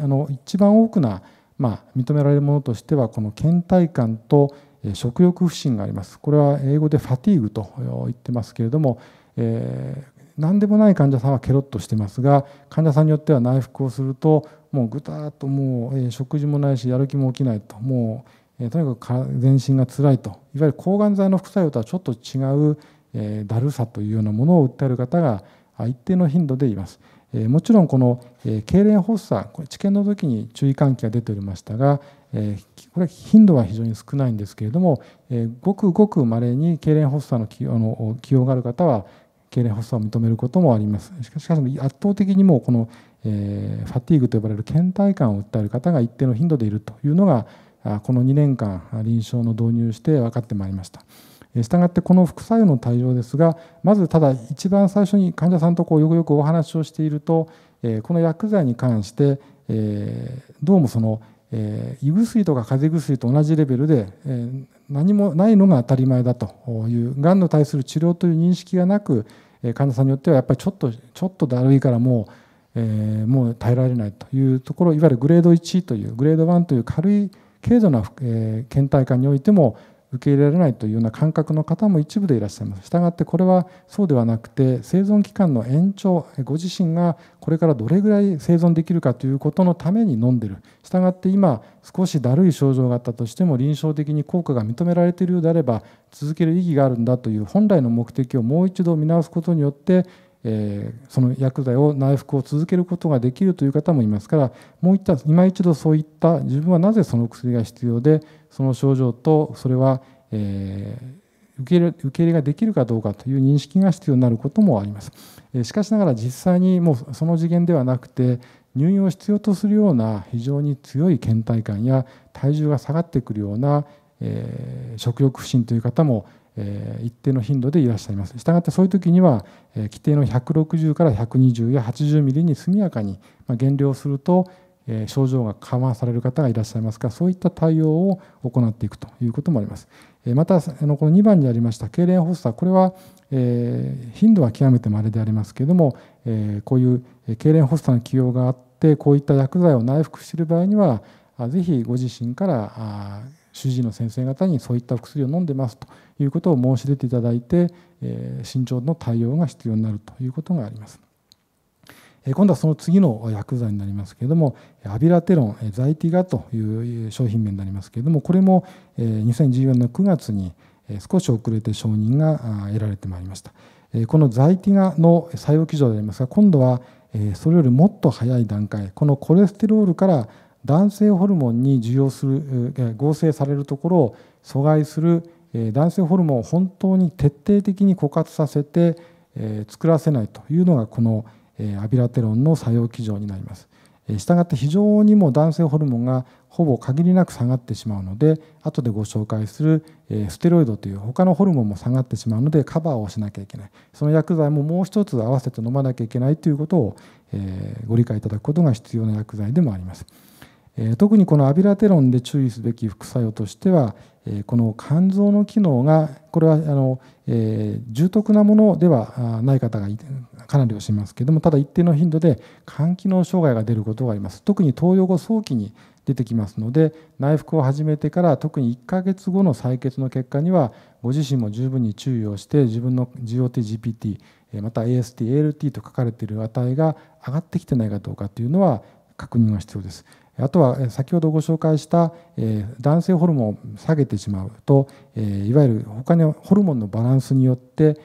あの一番多くな、ま認められるものとしてはこの倦怠感と食欲不振がありますこれは英語でファティーグと言ってますけれども、え何でもない患者さんはケロッとしてますが患者さんによっては内服をするともうぐたっともう食事もないしやる気も起きないともうとにかく全身がつらいといわゆる抗がん剤の副作用とはちょっと違う、えだるさというようなものを訴える方が一定の頻度でいます。もちろんこの痙攣発作これ治験の時に注意喚起が出ておりましたがこれ頻度は非常に少ないんですけれどもごくごくまれに痙攣発作の起用がある方は経年発作を認めることもありますしかし圧倒的にもうこの、えー、ファティーグと呼ばれる倦怠感を訴える方が一定の頻度でいるというのがこの2年間臨床の導入して分かってまいりました。したがってこの副作用の対応ですがまずただ一番最初に患者さんとこうよくよくお話をしているとこの薬剤に関してどうもそのえー、胃薬とか風邪薬と同じレベルで、えー、何もないのが当たり前だというがんの対する治療という認識がなく患者さんによってはやっぱりちょっとちょっとだるいからもう、えー、もう耐えられないというところいわゆるグレード1というグレード1という軽い軽度な、えー、倦怠感においても、受け入れられないというような感覚の方も一部でいらっしゃいます。したがってこれはそうではなくて生存期間の延長ご自身がこれからどれぐらい生存できるかということのために飲んでる。したがって今少しだるい症状があったとしても臨床的に効果が認められているようであれば続ける意義があるんだという本来の目的をもう一度見直すことによってえー、その薬剤を内服を続けることができるという方もいますからもういった今一度そういった自分はなぜその薬が必要でその症状とそれは、えー、受け入れ受け入れができるかどうかという認識が必要になることもあります。えー、しかしながら実際にもうその次元ではなくて入院を必要とするような非常に強い倦怠感や体重が下がってくるような、えー、食欲不振という方も一定の頻度でいらっしゃいます。したがってそういう時には、規定の160から120や80ミリに速やかに、減量すると、症状が緩和される方がいらっしゃいますからそういった対応を行っていくということもあります。またこの2番にありました痙攣発作これは、頻度は極めてまれでありますけれども、こういう痙攣発作の起用があってこういった薬剤を内服している場合にはぜひご自身から主治医の先生方にそういった薬を飲んでますということを申し出ていただいて、え慎重の対応が必要になるということがあります。今度はその次の薬剤になりますけれどもアビラテロンザイティガという商品名になりますけれどもこれも2014年の9月に少し遅れて承認が得られてまいりましたこのザイティガの作用基準でありますが今度はそれよりもっと早い段階このコレステロールから男性ホルモンに受容する合成されるところを阻害する男性ホルモンを本当に徹底的に枯渇させて作らせないというのがこのアビラテロンの作用基準になります。したがって非常にも男性ホルモンがほぼ限りなく下がってしまうので後でご紹介するステロイドという他のホルモンも下がってしまうのでカバーをしなきゃいけないその薬剤ももう一つ合わせて飲まなきゃいけないということをご理解いただくことが必要な薬剤でもあります。特にこのアビラテロンで注意すべき副作用としてはこの肝臓の機能がこれはあの、え重篤なものではない方がかなりをしますけれどもただ一定の頻度で肝機能障害が出ることがあります特に投与後早期に出てきますので内服を始めてから特に1ヶ月後の採血の結果にはご自身も十分に注意をして自分の GOTGPT また AST、ALT と書かれている値が上がってきてないかどうかというのは確認が必要です。あとは先ほどご紹介した男性ホルモンを下げてしまうといわゆる他のホルモンのバランスによって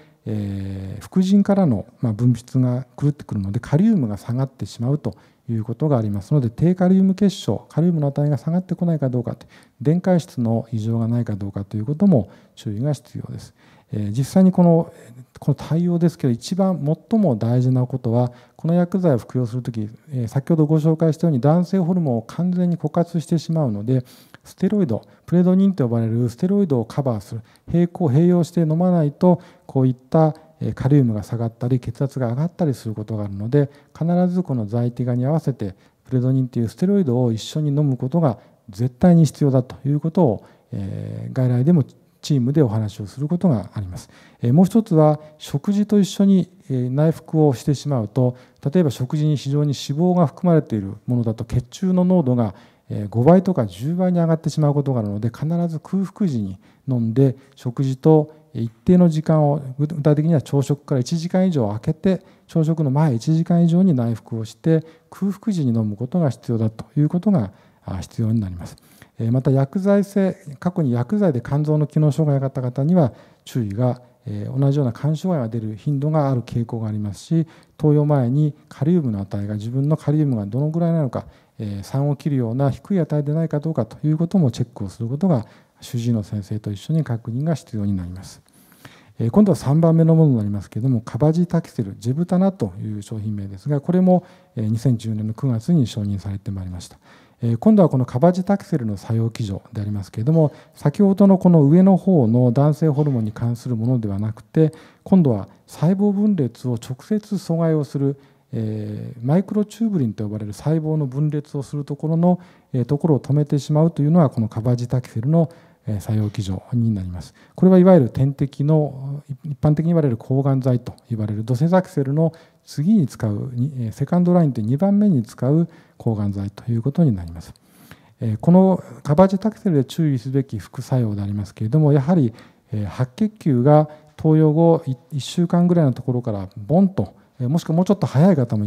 副腎からの分泌が狂ってくるのでカリウムが下がってしまうということがありますので低カリウム結晶カリウムの値が下がってこないかどうか電解質の異常がないかどうかということも注意が必要です。実際にこのこの対応ですけど一番最も大事なことはこの薬剤を服用するとき、え先ほどご紹介したように男性ホルモンを完全に枯渇してしまうのでステロイドプレドニンと呼ばれるステロイドをカバーする並行併用して飲まないとこういったカリウムが下がったり血圧が上がったりすることがあるので必ずこの在手ィに合わせてプレドニンというステロイドを一緒に飲むことが絶対に必要だということを、え外来でもチームでお話をすることがあります。もう一つは食事と一緒に内服をしてしまうと例えば食事に非常に脂肪が含まれているものだと血中の濃度が5倍とか10倍に上がってしまうことがあるので必ず空腹時に飲んで食事と一定の時間を具体的には朝食から1時間以上空けて朝食の前1時間以上に内服をして空腹時に飲むことが必要だということが必要になります。また薬剤性過去に薬剤で肝臓の機能障害があった方には注意が同じような肝障害が出る頻度がある傾向がありますし投与前にカリウムの値が自分のカリウムがどのぐらいなのか、3を切るような低い値でないかどうかということもチェックをすることが主治医の先生と一緒に確認が必要になります。今度は3番目のものになりますけれどもカバジタキセルジブタナという商品名ですがこれも2010年の9月に承認されてまいりました。今度はこのカバジタキセルの作用基準でありますけれども先ほどのこの上の方の男性ホルモンに関するものではなくて今度は細胞分裂を直接阻害をする、えマイクロチューブリンと呼ばれる細胞の分裂をするところの、えところを止めてしまうというのはこのカバジタキセルの作用基準になりますこれはいわゆる点滴の一般的に言われる抗がん剤と言われるドセザクセルの次に使うセカンドラインう2番目に使う抗がん剤ということになります。このカバージタクセルで注意すべき副作用でありますけれどもやはり白血球が投与後1週間ぐらいのところからボンともしくはもうちょっと早い方も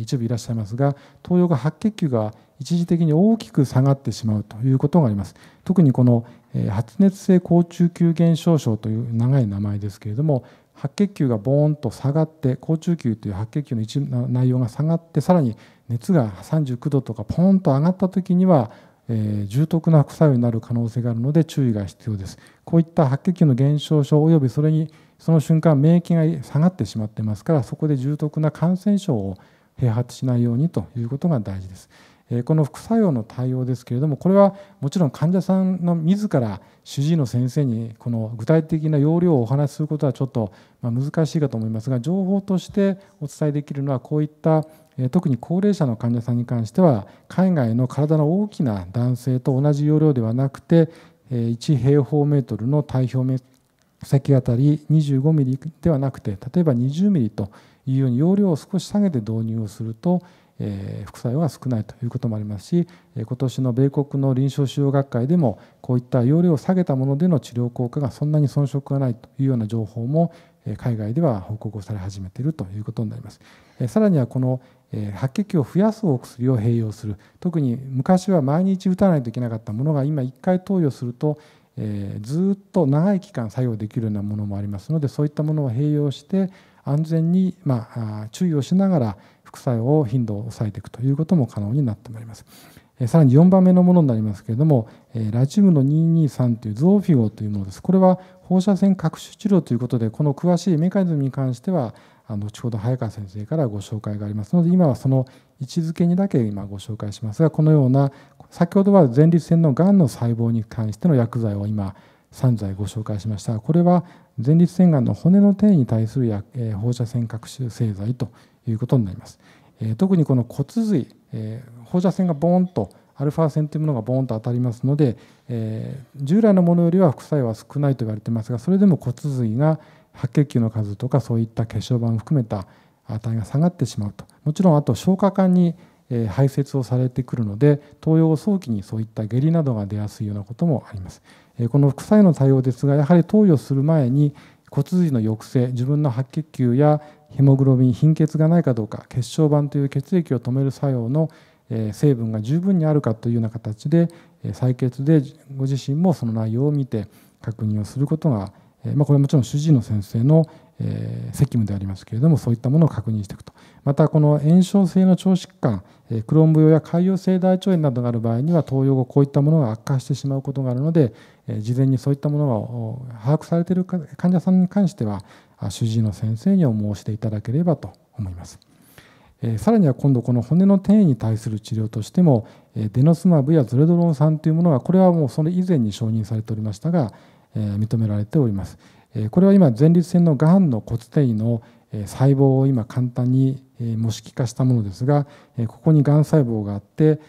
一部いらっしゃいますが投与後白血球が一時的に大きく下がってしまうということがあります特にこの発熱性高中球減少症という長い名前ですけれども白血球がボーンと下がって好中球という白血球の一内容が下がってさらに熱が39度とかポーンと上がった時には、えー、重篤な副作用になる可能性があるので注意が必要ですこういった白血球の減少症およびそれにその瞬間免疫が下がってしまってますからそこで重篤な感染症を併発しないようにということが大事です。この副作用の対応ですけれどもこれはもちろん患者さんの自ら主治医の先生にこの具体的な要領をお話しすることはちょっと難しいかと思いますが情報としてお伝えできるのはこういった特に高齢者の患者さんに関しては海外の体の大きな男性と同じ要領ではなくて1平方メートルの体表先あたり25ミリではなくて例えば20ミリというように容量を少し下げて導入をするとえ副作用が少ないということもありますし今年の米国の臨床腫瘍学会でもこういった容量を下げたものでの治療効果がそんなに遜色がないというような情報も海外では報告をされ始めているということになります。さらにはこの白血球を増やすお薬を併用する特に昔は毎日打たないといけなかったものが今1回投与するとずっと長い期間作用できるようなものもありますのでそういったものを併用して安全に、まあ、注意をしながら副作用を頻度を抑えていくということも可能になってまいります。さらに4番目のものになりますけれども、ラチウムの223というゾーフィゴというものです。これは放射線各種治療ということで、この詳しいメカニズムに関しては、後ほど早川先生からご紹介がありますので、今はその位置づけにだけ今ご紹介しますが、このような、先ほどは前立腺のがんの細胞に関しての薬剤を今、3剤ご紹介しました。これは前立腺がんの骨の転移に対する放射線各種製剤ということになります。え特にこの骨髄、え放射線がボーンとアルファ線というものがボーンと当たりますので、え従来のものよりは副作用は少ないと言われてますがそれでも骨髄が白血球の数とかそういった血小板を含めた値が下がってしまうともちろんあと消化管に排泄をされてくるので投与を早期にそういった下痢などが出やすいようなこともありますこの副作用の対応ですがやはり投与する前に骨髄の抑制自分の白血球やヘモグロビン貧血がないかどうか血小板という血液を止める作用の成分が十分にあるかというような形で採血でご自身もその内容を見て確認をすることが、まあ、これはもちろん主治医の先生のえー、責務でありますけれどもそういったものを確認していくとまたこの炎症性の腸疾患、えー、クローン病や潰瘍性大腸炎などがある場合には投与後こういったものが悪化してしまうことがあるので、えー、事前にそういったものを把握されている患者さんに関しては主治医の先生にお申していただければと思います。えさらには今度この骨の転移に対する治療としても、えデノスマブやゾレドロン酸というものはこれはもうそれ以前に承認されておりましたが、え認められております。これは今前立腺のがんの骨転移の細胞を今簡単に模式化したものですがここにがん細胞があって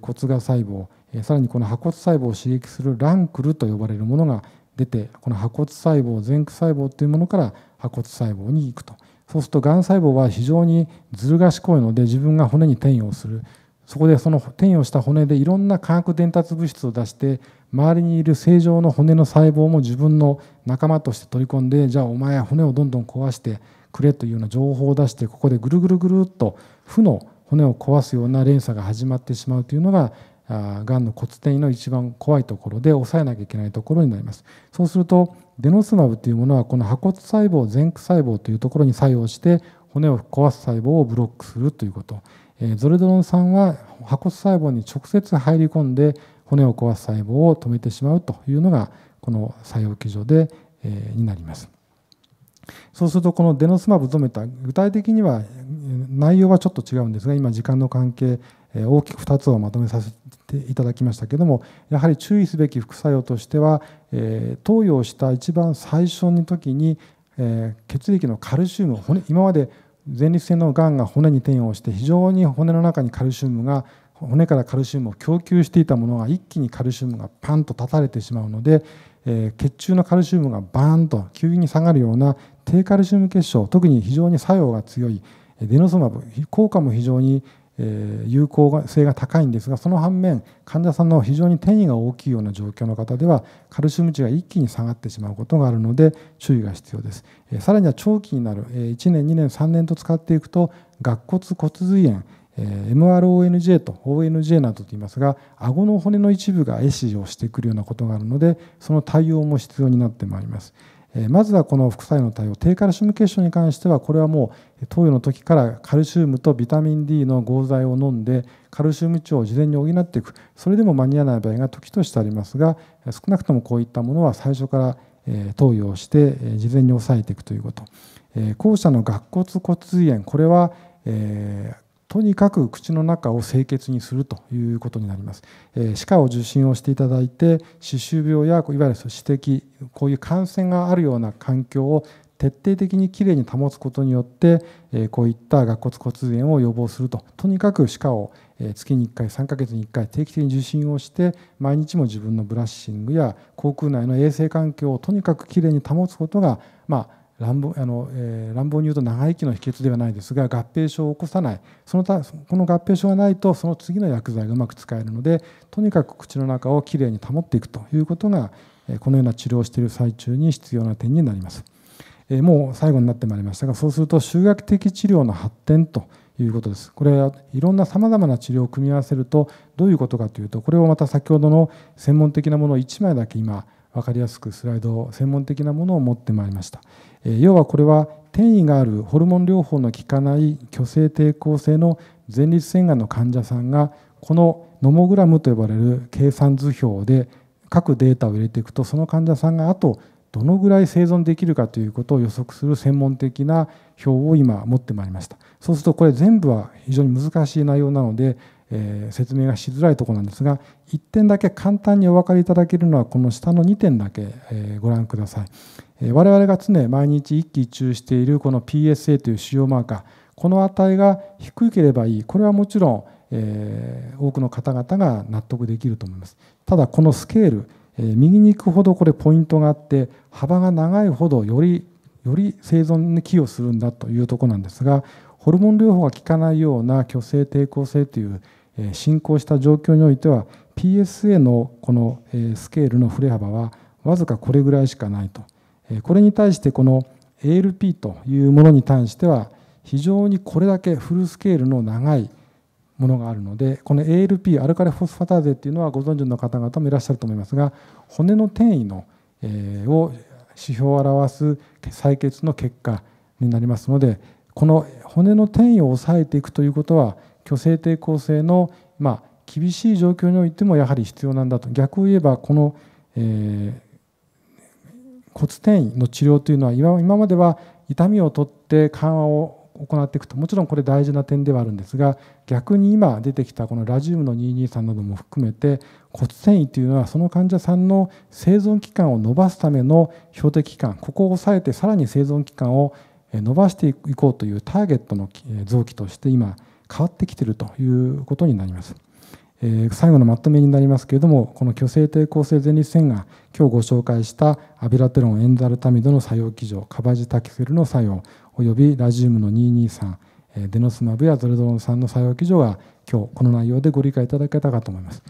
骨が細胞さらにこの破骨細胞を刺激するランクルと呼ばれるものが出てこの破骨細胞前駆細胞というものから破骨細胞に行くとそうするとがん細胞は非常にずる賢いので自分が骨に転移をするそこでその転移をした骨でいろんな化学伝達物質を出して周りにいる正常の骨の細胞も自分の仲間として取り込んでじゃあお前骨をどんどん壊してくれというような情報を出してここでぐるぐるぐるっと負の骨を壊すような連鎖が始まってしまうというのががんの骨転移の一番怖いところで抑えなきゃいけないところになりますそうするとデノスマブというものはこの破骨細胞前駆細胞というところに作用して骨を壊す細胞をブロックするということゾルドロン酸は破骨細胞に直接入り込んで骨を壊す細胞を止めてしまうというのがこの作用基準で、えになります。そうするとこのデノスマブゾメタ具体的には内容はちょっと違うんですが今時間の関係大きく2つをまとめさせていただきましたけどもやはり注意すべき副作用としては投与した一番最初の時に血液のカルシウム骨今まで前立腺のがんが骨に転移をして非常に骨の中にカルシウムが骨からカルシウムを供給していたものが一気にカルシウムがパンと立たれてしまうので、えー、血中のカルシウムがバーンと急に下がるような低カルシウム結晶特に非常に作用が強いデノスマブ効果も非常に有効性が高いんですがその反面患者さんの非常に転移が大きいような状況の方ではカルシウム値が一気に下がってしまうことがあるので注意が必要ですさらには長期になる1年2年3年と使っていくと顎骨骨髄炎 MRONJ と ONJ などと言いますが顎の骨の一部が壊死をしてくるようなことがあるのでその対応も必要になってまいります。まずはこの副作用の対応低カルシウム血症に関してはこれはもう投与の時からカルシウムとビタミン D の合剤を飲んでカルシウム値を事前に補っていくそれでも間に合わない場合が時としてありますが少なくともこういったものは最初から投与をして事前に抑えていくということ後者の顎骨骨髄炎これはとにかく口の中を清潔にするということになります、え歯科を受診をしていただいて歯周病やいわゆる歯石こういう感染があるような環境を徹底的にきれいに保つことによって、えこういった顎骨骨炎を予防するととにかく歯科を月に1回3ヶ月に1回定期的に受診をして毎日も自分のブラッシングや口腔内の衛生環境をとにかくきれいに保つことがまあ乱暴あの、えー、乱暴に言うと長生きの秘訣ではないですが合併症を起こさないそのたこの合併症がないとその次の薬剤がうまく使えるのでとにかく口の中をきれいに保っていくということが、えー、このような治療をしている最中に必要な点になります、えー、もう最後になってまいりましたがそうすると集学的治療の発展ということですこれいろんなさまざまな治療を組み合わせるとどういうことかというとこれをまた先ほどの専門的なものを1枚だけ今分かりやすくスライド専門的なものを持ってまいりました。要はこれは転移があるホルモン療法の効かない虚勢抵抗性の前立腺がんの患者さんがこのノモグラムと呼ばれる計算図表で各データを入れていくとその患者さんがあとどのぐらい生存できるかということを予測する専門的な表を今持ってまいりましたそうするとこれ全部は非常に難しい内容なのでえ説明がしづらいところなんですが1点だけ簡単にお分かりいただけるのはこの下の2点だけ、えご覧ください、え我々が常毎日一喜一憂しているこの PSA という主要マーカーこの値が低ければいいこれはもちろん、え多くの方々が納得できると思いますただこのスケール、え右に行くほどこれポイントがあって幅が長いほどよりより生存に寄与するんだというところなんですがホルモン療法が効かないような虚勢抵抗性という進行した状況においては PSA のこのスケールの振れ幅はわずかこれぐらいしかないとこれに対してこの ALP というものに対しては非常にこれだけフルスケールの長いものがあるのでこの ALP アルカリフォスファターゼっていうのはご存知の方々もいらっしゃると思いますが骨の転移の、を指標を表す採血の結果になりますのでこの骨の転移を抑えていくということは虚勢抵抗性の、まあ、厳しい状況においてもやはり必要なんだと逆を言えばこの、えー、骨転移の治療というのは今までは痛みを取って緩和を行っていくともちろんこれ大事な点ではあるんですが逆に今出てきたこのラジウムの223なども含めて骨転移というのはその患者さんの生存期間を延ばすための標的期間ここを抑えてさらに生存期間を延ばしていこうというターゲットの臓器として今変わってきているということになります。え最後のまとめになりますけれども、この虚勢抵抗性前立腺が今日ご紹介したアビラテロン、エンザルタミドの作用基準、カバジタキセルの作用、およびラジウムの223、えデノスマブやゾレドロン酸の作用基準は今日この内容でご理解いただけたかと思います。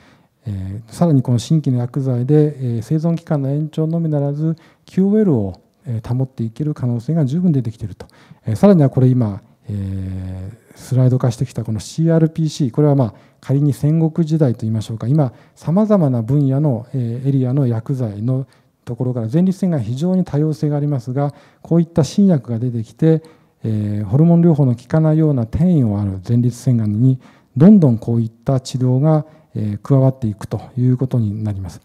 えさらにこの新規の薬剤で、え生存期間の延長のみならず QOL を保っていける可能性が十分出てきていると、えさらにはこれ今えー、スライド化してきたこの CRPC これはまあ仮に戦国時代といいましょうか今さまざまな分野の、えー、エリアの薬剤のところから前立腺が非常に多様性がありますがこういった新薬が出てきて、えー、ホルモン療法の効かないような転移をある前立腺がんにどんどんこういった治療が、え加わっていくということになります。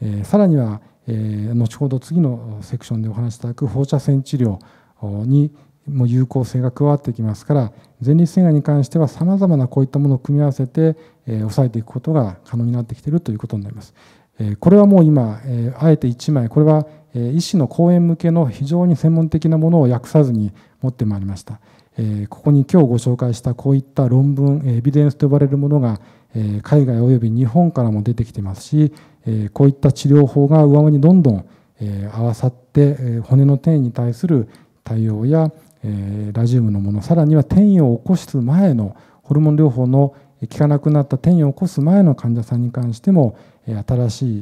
えさらには、え後ほど次のセクションでお話しいただく放射線治療にも有効性が加わってきますから前立腺がんに関してはさまざまなこういったものを組み合わせて、えー、抑えていくことが可能になってきているということになります。えこれはもう今、えあえて1枚これは、え医師の講演向けの非常に専門的なものを訳さずに持ってまいりました。えここに今日ご紹介したこういった論文エビデンスと呼ばれるものが、え海外および日本からも出てきてますし、えこういった治療法が上にどんどん、え合わさって、え骨の転移に対する対応やえー、ラジウムのものさらには転移を起こす前のホルモン療法の効かなくなった転移を起こす前の患者さんに関しても新し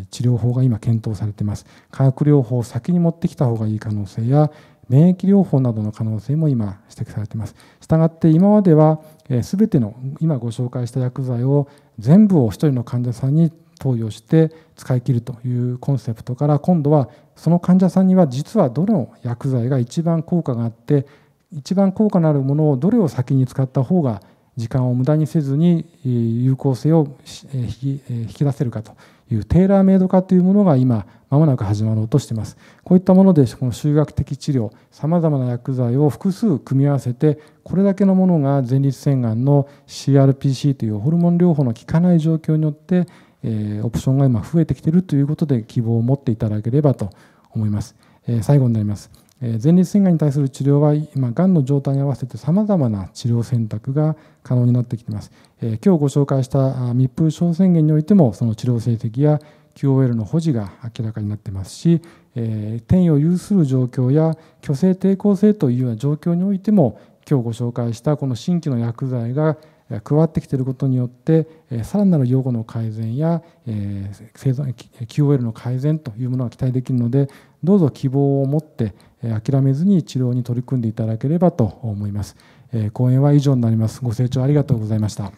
い治療法が今検討されています化学療法を先に持ってきた方がいい可能性や免疫療法などの可能性も今指摘されていますしたがって今までは全ての今ご紹介した薬剤を全部を1人の患者さんに投与して使い切るというコンセプトから今度はその患者さんには実はどの薬剤が一番効果があって一番効果のあるものをどれを先に使った方が時間を無駄にせずに有効性を引き出せるかというテーラーメイド化というものが今まもなく始まろうとしていますこういったものでこの集学的治療さまざまな薬剤を複数組み合わせてこれだけのものが前立腺がんの CRPC というホルモン療法の効かない状況によってオプションが今増えてきているということで希望を持っていただければと思います。最後になります。前立腺がんに対する治療は今がんの状態に合わせてさまざまな治療選択が可能になってきています、今日ご紹介した密封症宣言においてもその治療成績や QOL の保持が明らかになっていますし、転移を有する状況や虚勢抵抗性というような状況においても今日ご紹介したこの新規の薬剤が加わってきていることによってさらなる用語の改善や生存 QOL の改善というものが期待できるのでどうぞ希望を持って諦めずに治療に取り組んでいただければと思います講演は以上になりますご清聴ありがとうございました